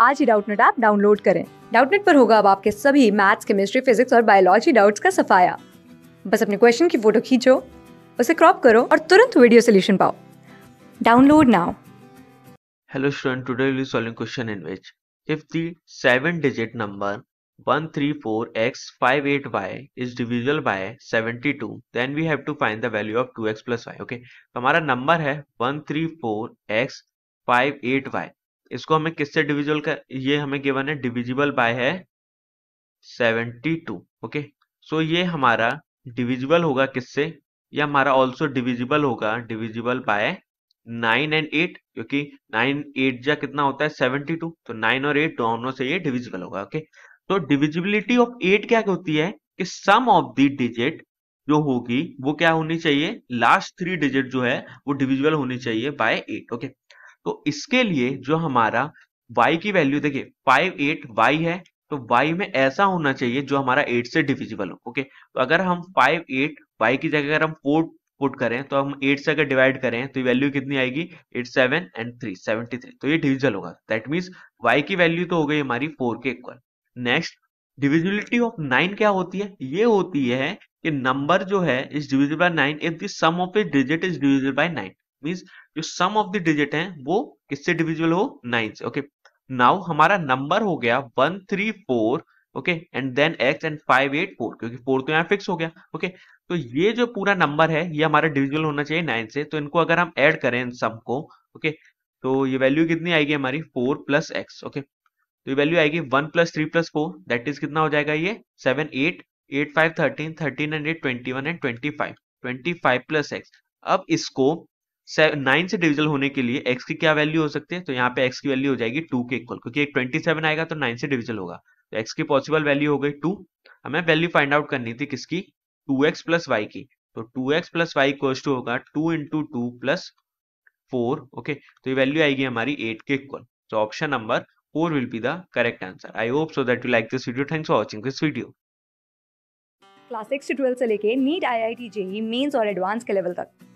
आज ही Doubtnut app download करें डाउटनेट पर होगा अब आपके सभी मैथ्स केमिस्ट्री फिजिक्स और बायोलॉजी डाउट्स का सफाया बस अपने क्वेश्चन की फोटो खींचो उसे क्रॉप करो और तुरंत वीडियो सोल्यूशन पाओ download now hello student today will be solving question in which if the 7 digit number 134x58y is divisible by 72 then we have to find the value of 2x plus y okay तो हमारा number है 134x58y इसको हमें किससे डिविजल का ये हमें given है डिविजिबल बाय है 72 ओके सो ये हमारा डिविजिबल होगा किससे ये हमारा ऑल्सो डिविजिबल होगा divisible by nine and eight क्योंकि 9 8 जा कितना होता है 72 टू तो नाइन और 8 दोनों से ये डिविजिबल होगा ओके तो डिविजिबिलिटी ऑफ एट क्या होती है कि सम ऑफ द डिजिट जो होगी वो क्या होनी चाहिए लास्ट थ्री डिजिट जो है वो डिविजिबल होनी चाहिए बाय एट ओके तो इसके लिए जो हमारा y की वैल्यू देखिए फाइव एट वाई है तो y में ऐसा होना चाहिए जो हमारा 8 से डिविजिबल हो ओके तो अगर हम फाइव एट वाई की जगह अगर हम फोर पुट करें तो हम 8 से अगर डिवाइड करें तो वैल्यू कितनी आएगी eight seven and three seventy three तो ये डिविजल होगा दैट मीन्स y की वैल्यू तो हो गई हमारी 4 के इक्वल नेक्स्ट डिविजिबिलिटी ऑफ 9 क्या होती है ये होती है कि नंबर जो है is divisible by 9 if the sum of it digit is divisible by 9 means जो सम ऑफ द डिजिट है वो किससे डिविजिबल हो नाइन से ओके नाउ हमारा नंबर हो गया one three four okay and then X and five eight four क्योंकि फोर तो यहाँ फिक्स हो गया ओके okay? तो ये जो पूरा नंबर है ये हमारा डिविजिबल होना चाहिए नाइन से तो इनको अगर हम ऐड करें इन सम को ओके okay? तो ये वैल्यू कितनी आएगी हमारी फोर प्लस एक्स ओके तो ये वैल्यू आएगी one plus three plus four that is कितना हो जाएगा ये seven eight eight five thirteen thirteen and eight twenty one and twenty five twenty five plus X अब इसको नाइन से डिविजल होने के लिए एक्स की क्या वैल्यू हो सकती है तो यहाँ पे एक्स की वैल्यू हो जाएगी टू के इक्वल क्योंकि एक ट्वेंटी सेवन आएगा तो नाइन से डिविजल होगा तो एक्स की पॉसिबल वैल्यू हो गई टू हमें वैल्यू फाइंड आउट करनी थी किसकी टू एक्स प्लस वाई की तो टू एक्स प्लस वाई कोस्ट होगा two into two plus four okay तो ये वैल्यू आएगी हमारी एट के इक्वल तो option number four will be the correct answer I hope so that you like this video thanks for watching this video class six से twelfth से लेके NEET I I T JEE mains और advance के level तक